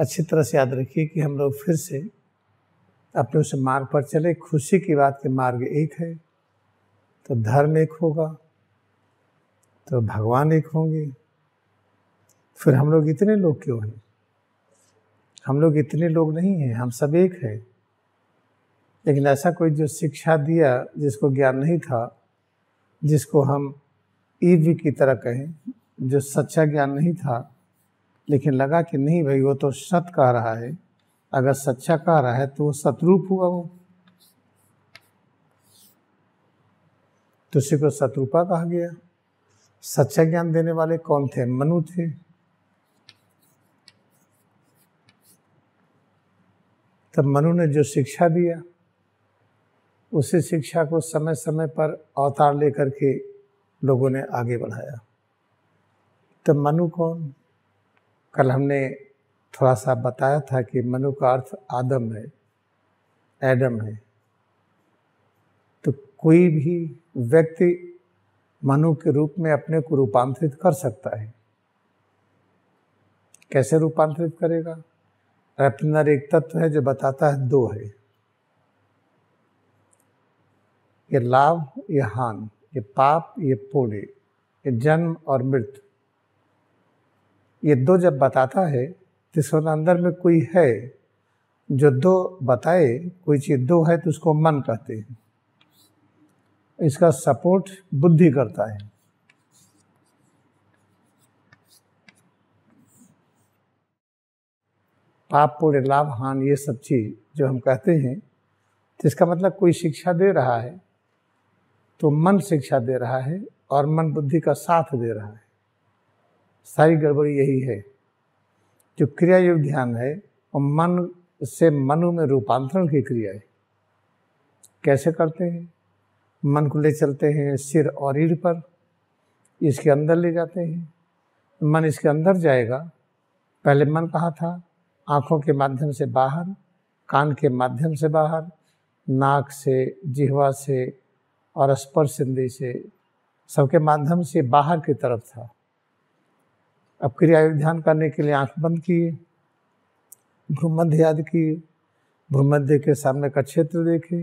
अच्छी तरह से याद रखिए कि हम लोग फिर से अपने उस मार्ग पर चले खुशी की बात के मार्ग एक है तो धर्म एक होगा तो भगवान एक होंगे फिर हम लोग इतने लोग क्यों हैं हम लोग इतने लोग नहीं हैं हम सब एक हैं लेकिन ऐसा कोई जो शिक्षा दिया जिसको ज्ञान नहीं था जिसको हम ईवी की तरह कहें जो सच्चा ज्ञान नहीं था लेकिन लगा कि नहीं भाई वो तो सत कह रहा है अगर सच्चा कह रहा है तो वो सतरूप हुआ वो तो उसी को सतरूपा कहा गया सच्चा ज्ञान देने वाले कौन थे मनु थे तब मनु ने जो शिक्षा दिया उसी शिक्षा को समय समय पर अवतार लेकर के लोगों ने आगे बढ़ाया तब मनु कौन कल हमने थोड़ा सा बताया था कि मनु का अर्थ आदम है एडम है तो कोई भी व्यक्ति मनु के रूप में अपने को रूपांतरित कर सकता है कैसे रूपांतरित करेगा रेपनर एक तत्व है जो बताता है दो है ये लाभ ये हान ये पाप ये पुण्य ये जन्म और मृत्यु ये दो जब बताता है तो सोना अंदर में कोई है जो दो बताए कोई चीज़ दो है तो उसको मन कहते हैं इसका सपोर्ट बुद्धि करता है पाप पूरे लाभ हान ये सब चीज़ जो हम कहते हैं तो इसका मतलब कोई शिक्षा दे रहा है तो मन शिक्षा दे रहा है और मन बुद्धि का साथ दे रहा है सारी गड़बड़ी यही है जो क्रिया योग ध्यान है और मन से मनु में रूपांतरण की क्रिया है कैसे करते हैं मन को ले चलते हैं सिर और ईड़ पर इसके अंदर ले जाते हैं मन इसके अंदर जाएगा पहले मन कहा था आँखों के माध्यम से बाहर कान के माध्यम से बाहर नाक से जिहवा से और स्पर्श इंद्री से सबके माध्यम से बाहर की तरफ था अब क्रिया ध्यान करने के लिए आंख बंद किए भ्रूमध्य याद किए भ्रूमध्य के सामने का क्षेत्र देखे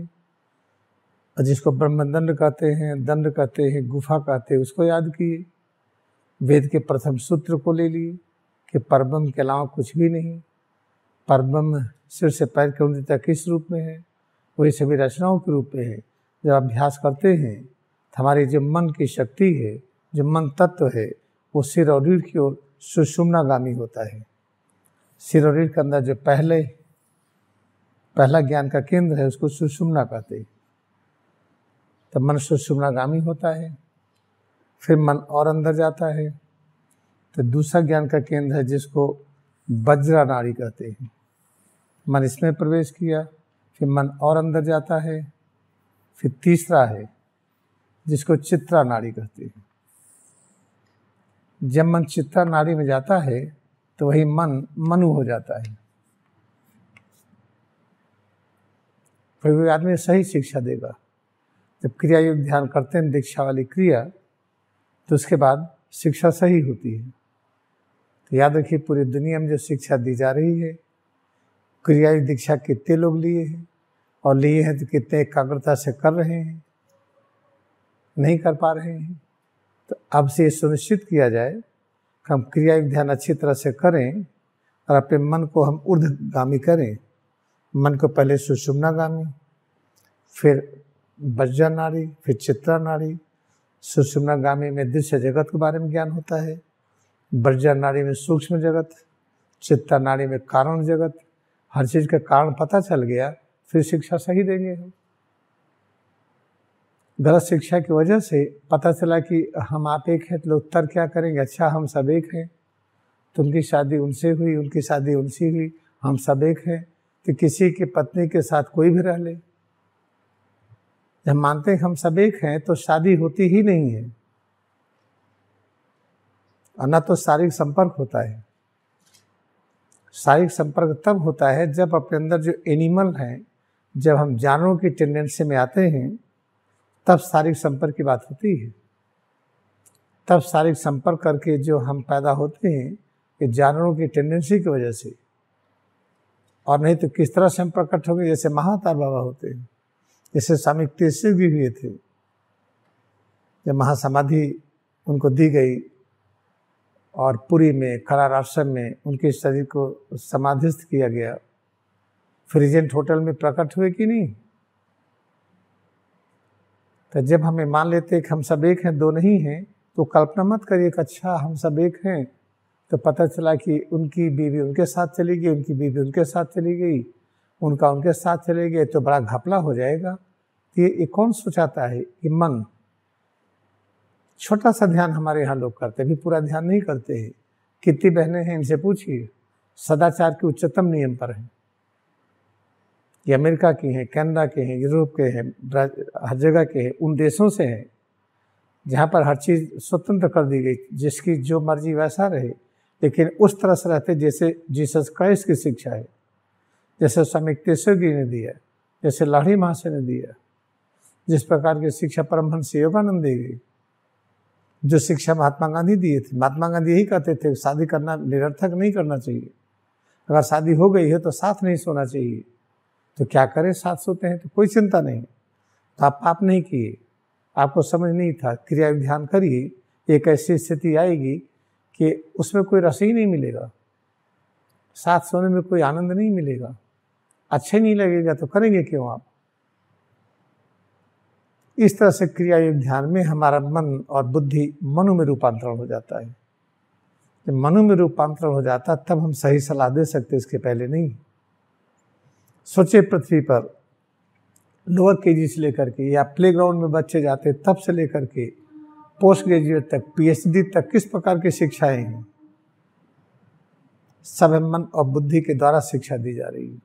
और जिसको ब्रह्मदंड कहते हैं दंड कहते हैं गुफा कहते हैं उसको याद किए वेद के प्रथम सूत्र को ले लिए कि परबम के अलावा कुछ भी नहीं परबम सिर से पैर के उन्नति तक किस रूप में है वही सभी रचनाओं के रूप में है जब अभ्यास करते हैं तो हमारी जो मन की शक्ति है जो मन तत्व है वो सिर और रीढ़ की ओर सुषुम्नागामी होता है सिरोरी के अंदर जो पहले पहला ज्ञान का केंद्र है उसको सुषुम्ना कहते हैं तब मन सुषुम्नागामी होता है फिर मन और अंदर जाता है तो दूसरा ज्ञान का केंद्र है जिसको वज्रा नाड़ी कहते हैं मन इसमें प्रवेश किया फिर मन और अंदर जाता है फिर तीसरा है जिसको चित्रा नाड़ी कहते हैं जब मन चित्ता नाड़ी में जाता है तो वही मन मनु हो जाता है कोई कोई आदमी सही शिक्षा देगा जब क्रिया युग ध्यान करते हैं दीक्षा वाली क्रिया तो उसके बाद शिक्षा सही होती है तो याद रखिए पूरी दुनिया में जो शिक्षा दी जा रही है क्रिया दीक्षा कितने लोग लिए हैं और लिए हैं तो कितने एकाग्रता से कर रहे हैं नहीं कर पा रहे हैं तो से ये सुनिश्चित किया जाए कि हम क्रिया ध्यान अच्छी तरह से करें और अपने मन को हम ऊर्धगामी करें मन को पहले सुषुम्नागामी फिर वज्रा नारी फिर चित्रा नारी सुषुम्नागामी में दृश्य जगत के बारे में ज्ञान होता है वज्रा नारी में सूक्ष्म जगत चित्ता नारी में कारण जगत हर चीज़ का कारण पता चल गया फिर शिक्षा सही देंगे हम गलत शिक्षा की वजह से पता चला कि हम आप एक हैं तो उत्तर क्या करेंगे अच्छा हम सब एक हैं तो उनकी शादी उनसे हुई उनकी शादी उनसे हुई हम सब एक हैं तो किसी की पत्नी के साथ कोई भी रह ले जब मानते हैं हम सब एक हैं तो शादी होती ही नहीं है और ना तो शारीरिक संपर्क होता है शारीरिक संपर्क तब होता है जब अपने अंदर जो एनिमल हैं जब हम जानवरों की टेंडेंसी में आते हैं तब शारीरिक संपर्क की बात होती है तब शारीरिक संपर्क करके जो हम पैदा होते हैं ये जानवरों की टेंडेंसी की वजह से और नहीं तो किस तरह से हम प्रकट होंगे जैसे महातार बाबा होते हैं जैसे स्वामी तेजस्वी भी हुए थे जब महासमाधि उनको दी गई और पुरी में करार आश्रम में उनके शरीर को समाधिस्थ किया गया फ्रीजेंट होटल में प्रकट हुए कि नहीं तो जब हमें मान लेते कि हम सब एक हैं दो नहीं हैं तो कल्पना मत करिए कि अच्छा हम सब एक हैं तो पता चला कि उनकी बीवी उनके साथ चली गई उनकी बीवी उनके साथ चली गई उनका उनके साथ चले गए तो बड़ा घपला हो जाएगा तो ये, ये कौन सोचाता है ये मन छोटा सा ध्यान हमारे यहाँ लोग करते हैं भी पूरा ध्यान नहीं करते हैं कितनी बहनें हैं इनसे पूछिए सदाचार के उच्चतम नियम पर हैं ये अमेरिका की हैं कनाडा के हैं यूरोप के हैं हर जगह के हैं उन देशों से हैं जहाँ पर हर चीज़ स्वतंत्र कर दी गई जिसकी जो मर्जी वैसा रहे लेकिन उस तरह से रहते जैसे जीसस क्राइस्ट की शिक्षा है जैसे स्वामी तेसोगी ने दिया जैसे लाड़ी महाशय ने दिया जिस प्रकार की शिक्षा परमहंस योगानंद दी गई जो शिक्षा महात्मा गांधी दिए थे महात्मा गांधी यही कहते थे शादी करना निरर्थक नहीं करना चाहिए अगर शादी हो गई है तो साथ नहीं सोना चाहिए तो क्या करें साथ सोते हैं तो कोई चिंता नहीं तो आप पाप नहीं किए आपको समझ नहीं था क्रिया ध्यान करिए एक ऐसी स्थिति आएगी कि उसमें कोई रस ही नहीं मिलेगा साथ सोने में कोई आनंद नहीं मिलेगा अच्छे नहीं लगेगा तो करेंगे क्यों आप इस तरह से क्रिया योग ध्यान में हमारा मन और बुद्धि मनु में रूपांतरण हो जाता है जब मनु में रूपांतरण हो जाता तब हम सही सलाह दे सकते इसके पहले नहीं सोचे पृथ्वी पर लोअर के से लेकर के या प्ले में बच्चे जाते तब से लेकर के पोस्ट ग्रेजुएट तक पीएचडी तक किस प्रकार की शिक्षाएं हैं सब मन और बुद्धि के द्वारा शिक्षा दी जा रही है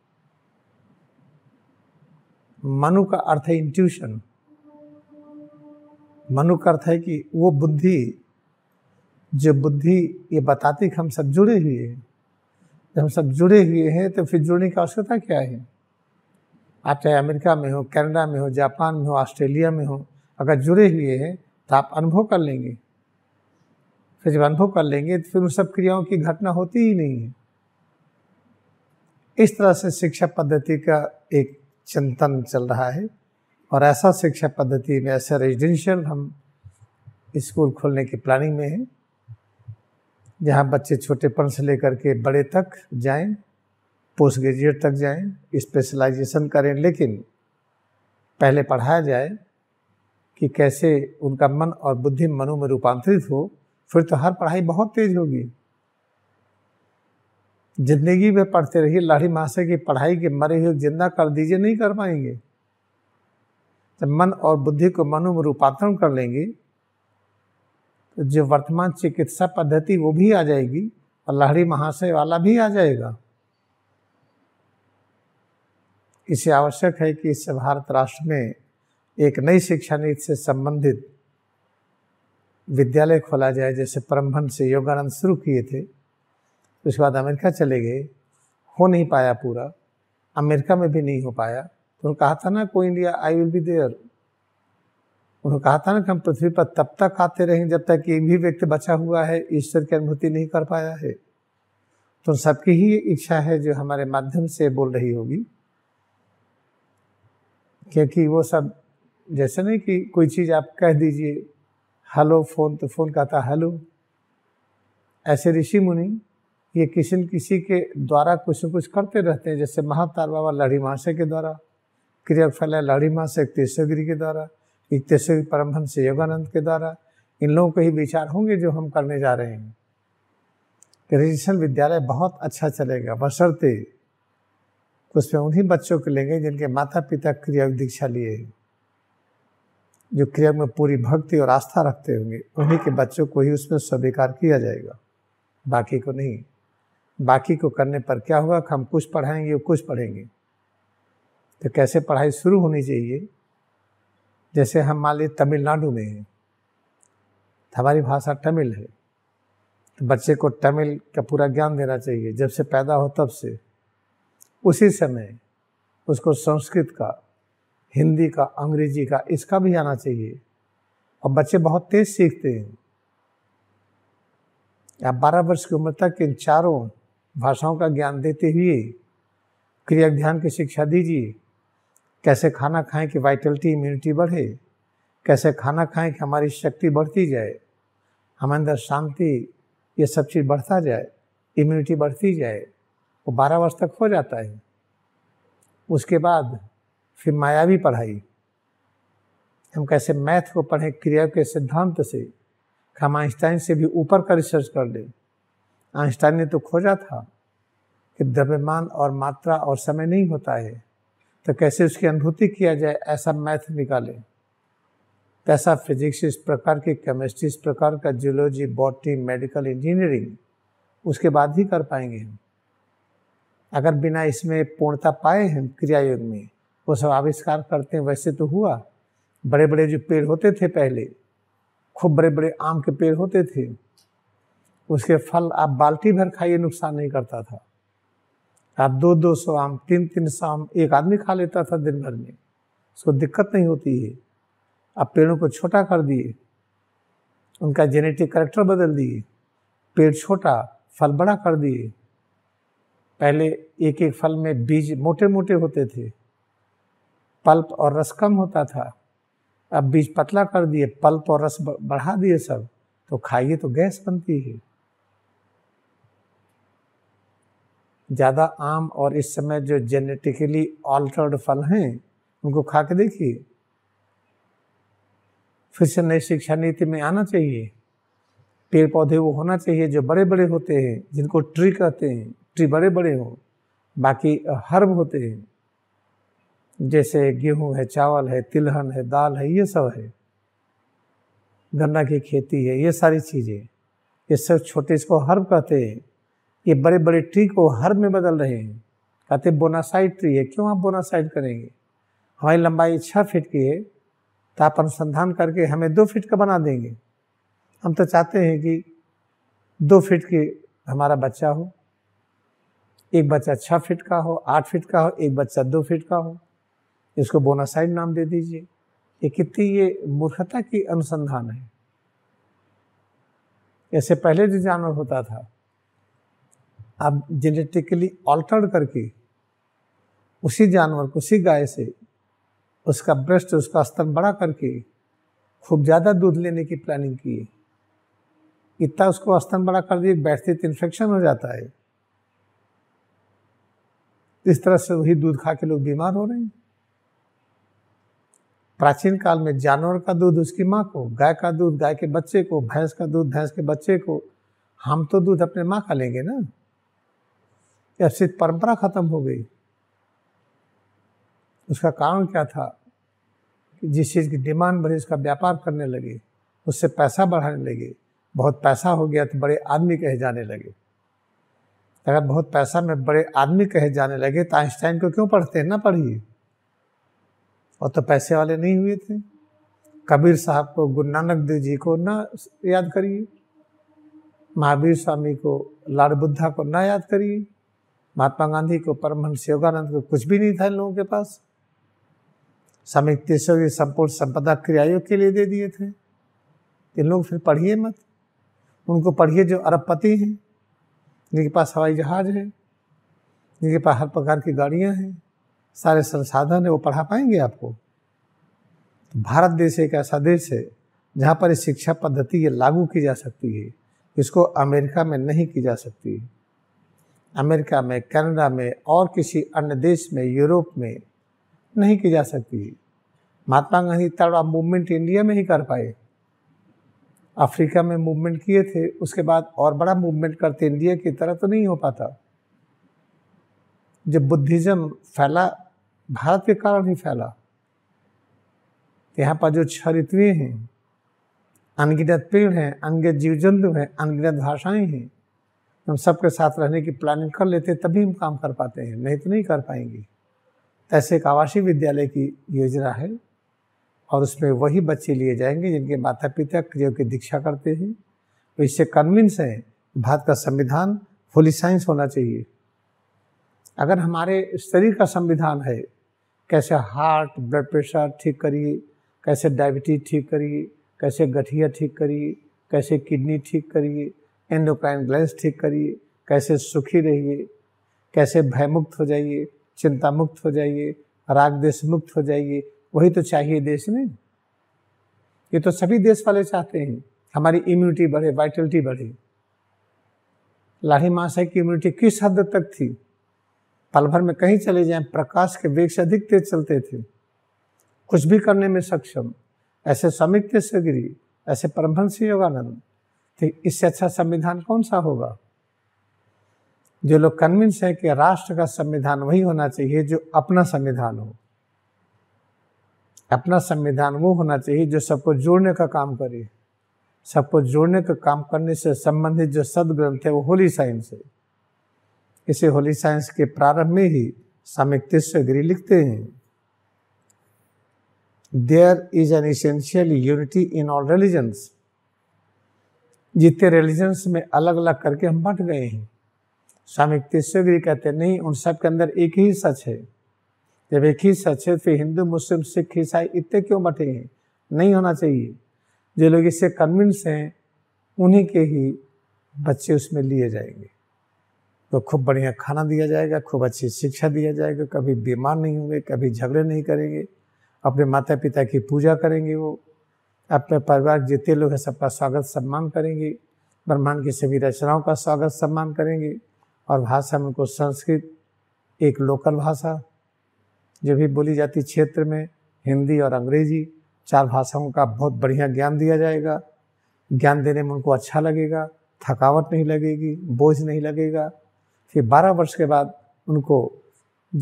मनु का अर्थ है इंट्यूशन मनु का अर्थ है कि वो बुद्धि जो बुद्धि ये बताती कि हम सब जुड़े हुए हैं जब हम सब जुड़े हुए हैं तो फिर जुड़ने की आवश्यकता क्या है आप चाहे अमेरिका में हो कनाडा में हो जापान में हो ऑस्ट्रेलिया में हो अगर जुड़े हुए हैं तो आप अनुभव कर लेंगे फिर जब अनुभव कर लेंगे तो फिर उन सब क्रियाओं की घटना होती ही नहीं है इस तरह से शिक्षा पद्धति का एक चिंतन चल रहा है और ऐसा शिक्षा पद्धति में ऐसा रेजिडेंशियल हम स्कूल खोलने की प्लानिंग में है जहाँ बच्चे छोटेपन से लेकर के बड़े तक जाएं पोस्ट ग्रेजुएट तक जाएं स्पेशलाइजेशन करें लेकिन पहले पढ़ाया जाए कि कैसे उनका मन और बुद्धि मनु में रूपांतरित हो फिर तो हर पढ़ाई बहुत तेज होगी जिंदगी में पढ़ते रहिए लाड़ी मासे की पढ़ाई के मरे हुए जिंदा कर दीजिए नहीं कर पाएंगे जब मन और बुद्धि को मनु में रूपांतरण कर लेंगे जो वर्तमान चिकित्सा पद्धति वो भी आ जाएगी और लहरी महाशय वाला भी आ जाएगा इसे आवश्यक है कि इससे भारत राष्ट्र में एक नई शिक्षा नीति से संबंधित विद्यालय खोला जाए जैसे परमभन से योगानंद शुरू किए थे उसके बाद अमेरिका चले गए हो नहीं पाया पूरा अमेरिका में भी नहीं हो पाया तो कहा था ना को India I will be there उन्होंने कहा था ना कि हम पृथ्वी पर तब तक आते रहे जब तक एक भी व्यक्ति बचा हुआ है ईश्वर की अनुभूति नहीं कर पाया है तो सबकी ही इच्छा है जो हमारे माध्यम से बोल रही होगी क्योंकि वो सब जैसे नहीं कि कोई चीज़ आप कह दीजिए हेलो फोन तो फोन कहता हेलो ऐसे ऋषि मुनि ये किसी न किसी के द्वारा कुछ न कुछ करते रहते हैं जैसे महातार बाबा लड़ी महाशय के द्वारा क्रिया फैला लड़ी महाशय तीर्थगिरी के द्वारा इतने परमहंस योगानंद के द्वारा इन लोगों के ही विचार होंगे जो हम करने जा रहे हैं ग्रेजुएशन विद्यालय बहुत अच्छा चलेगा बशर्ते उसमें उन्हीं बच्चों को लेंगे जिनके माता पिता क्रिया दीक्षा लिए जो क्रिया में पूरी भक्ति और आस्था रखते होंगे उन्हीं के बच्चों को ही उसमें स्वीकार किया जाएगा बाकी को नहीं बाकी को करने पर क्या होगा हम कुछ पढ़ाएंगे वो कुछ पढ़ेंगे तो कैसे पढ़ाई शुरू होनी चाहिए जैसे हम मान लीजिए तमिलनाडु में हैं तो हमारी भाषा तमिल है तो बच्चे को तमिल का पूरा ज्ञान देना चाहिए जब से पैदा हो तब से उसी समय उसको संस्कृत का हिंदी का अंग्रेजी का इसका भी आना चाहिए और बच्चे बहुत तेज सीखते हैं आप बारह वर्ष की उम्र तक इन चारों भाषाओं का ज्ञान देते हुए क्रिया ध्यान की शिक्षा दीजिए कैसे खाना खाएं कि वाइटलिटी इम्यूनिटी बढ़े कैसे खाना खाएं कि हमारी शक्ति बढ़ती जाए हमारे अंदर शांति ये सब चीज़ बढ़ता जाए इम्यूनिटी बढ़ती जाए वो बारह वर्ष तक हो जाता है उसके बाद फिर मायावी पढ़ाई हम कैसे मैथ को पढ़ें क्रिया के सिद्धांत से हम आइंस्टाइन से भी ऊपर का रिसर्च कर लें आइंस्टाइन ने तो खोजा था कि द्रव्यमान और मात्रा और समय नहीं होता है तो कैसे उसकी अनुभूति किया जाए ऐसा मैथ निकाले तैसा फिजिक्स इस प्रकार की केमिस्ट्री इस प्रकार का जियोलॉजी बॉटनी मेडिकल इंजीनियरिंग उसके बाद ही कर पाएंगे हम अगर बिना इसमें पूर्णता पाए हम क्रिया युग में वो सब आविष्कार करते हैं वैसे तो हुआ बड़े बड़े जो पेड़ होते थे पहले खूब बड़े बड़े आम के पेड़ होते थे उसके फल आप बाल्टी भर खाइए नुकसान नहीं करता था आप दो दो सौ आम तीन तीन सौ आम एक आदमी खा लेता था दिन भर में उसको दिक्कत नहीं होती है आप पेड़ों को छोटा कर दिए उनका जेनेटिक करेक्टर बदल दिए पेड़ छोटा फल बड़ा कर दिए पहले एक एक फल में बीज मोटे मोटे होते थे पल्प और रस कम होता था अब बीज पतला कर दिए पल्प और रस बढ़ा दिए सब तो खाइए तो गैस बनती है ज़्यादा आम और इस समय जो जेनेटिकली ऑल्टर्ड फल हैं उनको खा के देखिए फिर से नई शिक्षा नीति में आना चाहिए पेड़ पौधे वो होना चाहिए जो बड़े बड़े होते हैं जिनको ट्री कहते हैं ट्री बड़े बड़े हों बाकी हर्ब होते हैं जैसे गेहूं है चावल है तिलहन है दाल है ये सब है गन्ना की खेती है ये सारी चीज़ें ये सब छोटे इसको हर्ब कहते हैं ये बड़े बड़े ट्री को हर में बदल रहे हैं कहते बोनासाइड ट्री है क्यों आप बोनासाइड करेंगे हमारी लंबाई छः फीट की है तो आप अनुसंधान करके हमें दो फीट का बना देंगे हम तो चाहते हैं कि दो फीट की हमारा बच्चा हो एक बच्चा छः फीट का हो आठ फीट का हो एक बच्चा दो फीट का हो इसको बोनासाइड नाम दे दीजिए ये कितनी ये मूर्खता की अनुसंधान है ऐसे पहले जो जानवर होता था आप जेनेटिकली ऑल्टर करके उसी जानवर को उसी गाय से उसका ब्रेस्ट उसका स्तन बड़ा करके खूब ज़्यादा दूध लेने की प्लानिंग की इतना उसको स्तन बड़ा कर दिए बैठते तो इन्फेक्शन हो जाता है इस तरह से वही दूध खा के लोग बीमार हो रहे हैं प्राचीन काल में जानवर का दूध उसकी माँ को गाय का दूध गाय के बच्चे को भैंस का दूध भैंस के बच्चे को हम तो दूध अपने माँ का लेंगे ना कि अस्तित्व परंपरा खत्म हो गई उसका कारण क्या था कि जिस चीज़ की डिमांड बढ़ी उसका व्यापार करने लगे उससे पैसा बढ़ाने लगे बहुत पैसा हो गया तो बड़े आदमी कहे जाने लगे अगर बहुत पैसा में बड़े आदमी कहे जाने लगे तो आइंस्टाइन को क्यों पढ़ते हैं ना पढ़िए और तो पैसे वाले नहीं हुए थे कबीर साहब को गुरु नानक देव जी को ना याद करिए महावीर स्वामी को लाल बुद्धा को ना याद करिए महात्मा गांधी को परमहंस योगानंद को कुछ भी नहीं था इन लोगों के पास समितेश्वर के संपूर्ण संपदा क्रियायोग के लिए दे दिए थे इन लोग फिर पढ़िए मत उनको पढ़िए जो अरबपति हैं जिनके पास हवाई जहाज है जिनके पास हर प्रकार की गाड़ियां हैं सारे संसाधन है वो पढ़ा पाएंगे आपको तो भारत देश एक ऐसा देश है जहाँ पर इस शिक्षा पद्धति ये लागू की जा सकती है इसको अमेरिका में नहीं की जा सकती है अमेरिका में कनाडा में और किसी अन्य देश में यूरोप में नहीं की जा सकती महात्मा गांधी तड़वा मूवमेंट इंडिया में ही कर पाए अफ्रीका में मूवमेंट किए थे उसके बाद और बड़ा मूवमेंट करते इंडिया की तरह तो नहीं हो पाता जब बुद्धिज़्म फैला भारत के कारण ही फैला यहाँ पर जो छह ऋतुएँ हैं अनगिनत पेड़ हैं अनगिनत जीव जंतु हैं अनगिनत भाषाएं हैं हम सबके साथ रहने की प्लानिंग कर लेते तभी हम काम कर पाते हैं नहीं तो नहीं कर पाएंगे तो ऐसे एक आवासीय विद्यालय की योजना है और उसमें वही बच्चे लिए जाएंगे जिनके माता पिता क्रियो की दीक्षा करते हैं तो इससे कन्विंस है भारत का संविधान होली साइंस होना चाहिए अगर हमारे शरीर का संविधान है कैसे हार्ट ब्लड प्रेशर ठीक करिए कैसे डायबिटीज ठीक करिए कैसे गठिया ठीक करिए कैसे किडनी ठीक करिए एंडोक्राइन ग्लैंड ठीक करिए कैसे सुखी रहिए कैसे भयमुक्त हो जाइए चिंता मुक्त हो जाइए राग देश मुक्त हो जाइए वही तो चाहिए देश में ये तो सभी देश वाले चाहते हैं हमारी इम्यूनिटी बढ़े वाइटलिटी बढ़े लाही महाशय की इम्यूनिटी किस हद तक थी पल भर में कहीं चले जाएं प्रकाश के वेग से अधिक तेज चलते थे कुछ भी करने में सक्षम ऐसे समित्य से गिरी ऐसे परमहंस योगानंद तो इससे अच्छा संविधान कौन सा होगा जो लोग कन्विंस है कि राष्ट्र का संविधान वही होना चाहिए जो अपना संविधान हो अपना संविधान वो होना चाहिए जो सबको जोड़ने का काम करे सबको जोड़ने का काम करने से संबंधित जो सदग्रंथ है वो होली साइंस है इसे होली साइंस के प्रारंभ में ही सामिकतेश्वरी लिखते हैं there is an essential unity in all religions जितने रिलीजन्स में अलग अलग करके हम बट गए हैं स्वामी तीसरी कहते नहीं उन सब के अंदर एक ही सच है जब एक ही सच है फिर हिंदू मुस्लिम सिख ईसाई इतने क्यों बटे हैं नहीं होना चाहिए जो लोग इससे कन्विंस हैं उन्हीं के ही बच्चे उसमें लिए जाएंगे तो खूब बढ़िया खाना दिया जाएगा खूब अच्छी शिक्षा दिया जाएगा कभी बीमार नहीं होंगे कभी झगड़े नहीं करेंगे अपने माता पिता की पूजा करेंगे वो अपने परिवार जितने लोग हैं सबका स्वागत सम्मान करेंगे ब्रह्मांड की सभी रचनाओं का स्वागत सम्मान करेंगे और भाषा में उनको संस्कृत एक लोकल भाषा जो भी बोली जाती क्षेत्र में हिंदी और अंग्रेजी चार भाषाओं का बहुत बढ़िया ज्ञान दिया जाएगा ज्ञान देने में उनको अच्छा लगेगा थकावट नहीं लगेगी बोझ नहीं लगेगा फिर बारह वर्ष के बाद उनको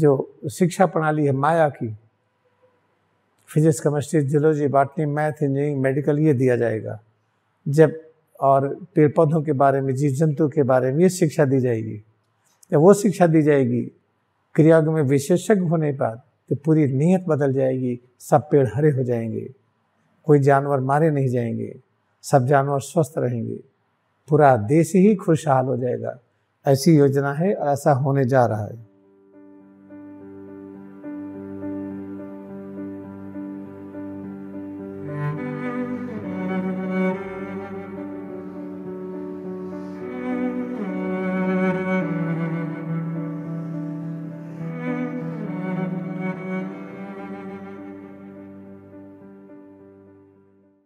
जो शिक्षा प्रणाली है माया की physics chemistry geology botany math engineering medical ये दिया जाएगा जब और पेड़ पौधों के बारे में जीव जंतु के बारे में ये शिक्षा दी जाएगी जब वो शिक्षा दी जाएगी क्रियाओं में विशेषज्ञ होने पर तो पूरी नीयत बदल जाएगी सब पेड़ हरे हो जाएंगे कोई जानवर मारे नहीं जाएंगे सब जानवर स्वस्थ रहेंगे पूरा देश ही खुशहाल हो जाएगा ऐसी योजना है और ऐसा होने जा रहा है